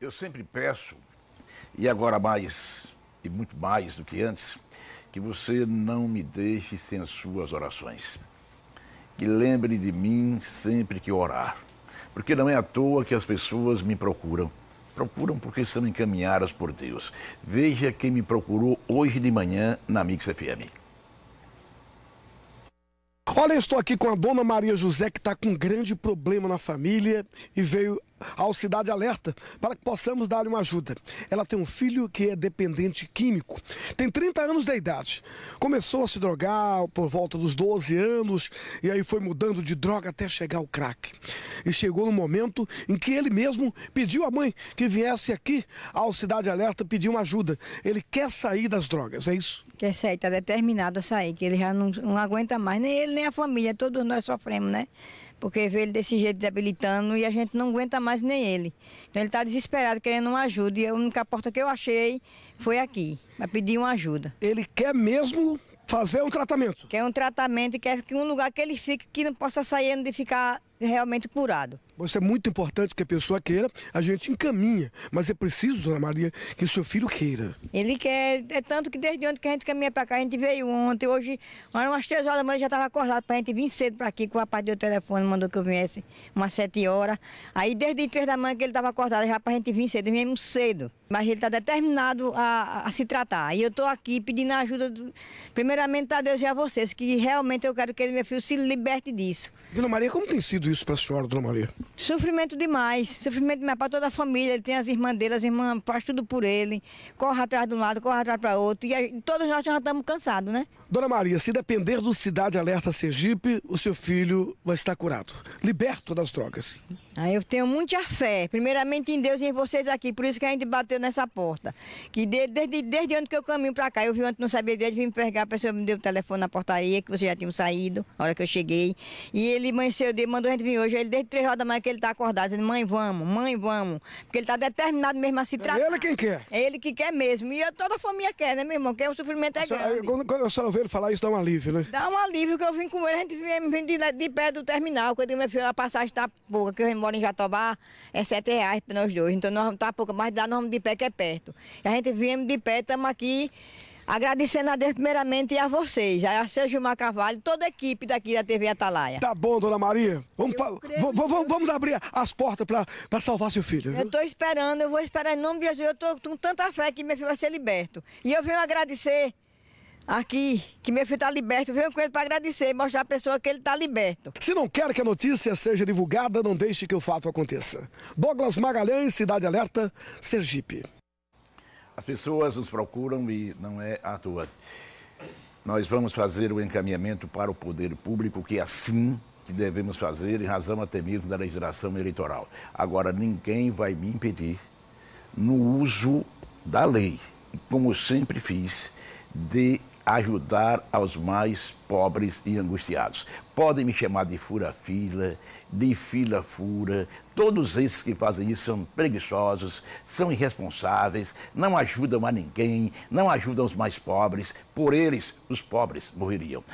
Eu sempre peço, e agora mais, e muito mais do que antes, que você não me deixe sem suas orações. Que lembre de mim sempre que orar. Porque não é à toa que as pessoas me procuram. Procuram porque são encaminhadas por Deus. Veja quem me procurou hoje de manhã na Mix FM. Olha, eu estou aqui com a dona Maria José, que está com um grande problema na família e veio ao Cidade Alerta para que possamos dar-lhe uma ajuda. Ela tem um filho que é dependente químico, tem 30 anos de idade. Começou a se drogar por volta dos 12 anos e aí foi mudando de droga até chegar ao crack. E chegou no momento em que ele mesmo pediu à mãe que viesse aqui ao Cidade Alerta pedir uma ajuda. Ele quer sair das drogas, é isso? Quer sair, está determinado a sair, que ele já não, não aguenta mais, nem ele nem a família, todos nós sofremos, né? Porque vê ele desse jeito desabilitando e a gente não aguenta mais nem ele. Então ele está desesperado, querendo uma ajuda. E a única porta que eu achei foi aqui, para pedir uma ajuda. Ele quer mesmo fazer um tratamento? Quer um tratamento e quer que um lugar que ele fique que não possa sair de ficar realmente curado. Isso é muito importante que a pessoa queira, a gente encaminha, mas é preciso, Dona Maria, que o seu filho queira. Ele quer, é tanto que desde ontem que a gente caminha para cá, a gente veio ontem, hoje, umas três horas da manhã já estava acordado para a gente vir cedo para aqui, que o rapaz deu o telefone, mandou que eu viesse umas sete horas. Aí desde três da manhã que ele estava acordado já para a gente vir cedo, mesmo cedo. Mas ele está determinado a, a, se tratar. E eu estou aqui pedindo a ajuda, do, primeiramente a Deus e a vocês, que realmente eu quero que ele, meu filho, se liberte disso. Dona Maria, como tem sido isso para a senhora, Dona Maria? Sofrimento demais, sofrimento demais para toda a família. Ele tem as irmãs dele, as irmãs faz tudo por ele. Corre atrás de um lado, corre atrás para outro. E aí, todos nós já estamos cansados, né? Dona Maria, se depender do Cidade Alerta Sergipe, o seu filho vai estar curado, liberto das drogas. Ah, eu tenho muita fé, primeiramente em Deus e em vocês aqui. Por isso que a gente bateu nessa porta. Que desde, desde, desde onde que eu caminho para cá, eu vi antes, não sabia dele, vim me pegar, a pessoa me deu o telefone na portaria, que vocês já tinham saído, na hora que eu cheguei. E ele amanheceu, mandou a gente vir hoje. Ele desde três horas da manhã né, que ele tá acordado, dizendo, mãe, vamos, mãe, vamos. Porque ele tá determinado mesmo a se tratar. É ele quem quer. É ele que quer mesmo. E toda a família quer, né, meu irmão? Porque o sofrimento é senhora, grande. Quando, quando a senhora ele falar isso, dá um alívio, né? Dá um alívio, que eu vim com ele, a gente vem, vem de, de pé do terminal. Quando eu digo, meu filho, a passagem tá pouca, que eu moro em Jatobá, é sete reais para nós dois. Então nós tá pouca, mas dá nós vamos de pé que é perto. E a gente viemos de pé, estamos aqui. Agradecendo a Deus primeiramente e a vocês, é a Sérgio Gilmar toda a equipe daqui da TV Atalaia. Tá bom, dona Maria. Vamos, vamos, vamos abrir as portas para salvar seu filho. Viu? Eu estou esperando, eu vou esperar em nome de Jesus. Eu estou com tanta fé que meu filho vai ser liberto. E eu venho agradecer aqui, que meu filho está liberto. Eu venho com ele para agradecer, mostrar à pessoa que ele está liberto. Se não quer que a notícia seja divulgada, não deixe que o fato aconteça. Douglas Magalhães, Cidade Alerta, Sergipe. As pessoas nos procuram e não é à toa. Nós vamos fazer o encaminhamento para o poder público, que é assim que devemos fazer, em razão até mesmo da legislação eleitoral. Agora, ninguém vai me impedir no uso da lei, como sempre fiz, de ajudar aos mais pobres e angustiados. Podem me chamar de fura-fila, de fila-fura. Todos esses que fazem isso são preguiçosos, são irresponsáveis, não ajudam a ninguém, não ajudam os mais pobres. Por eles, os pobres morreriam.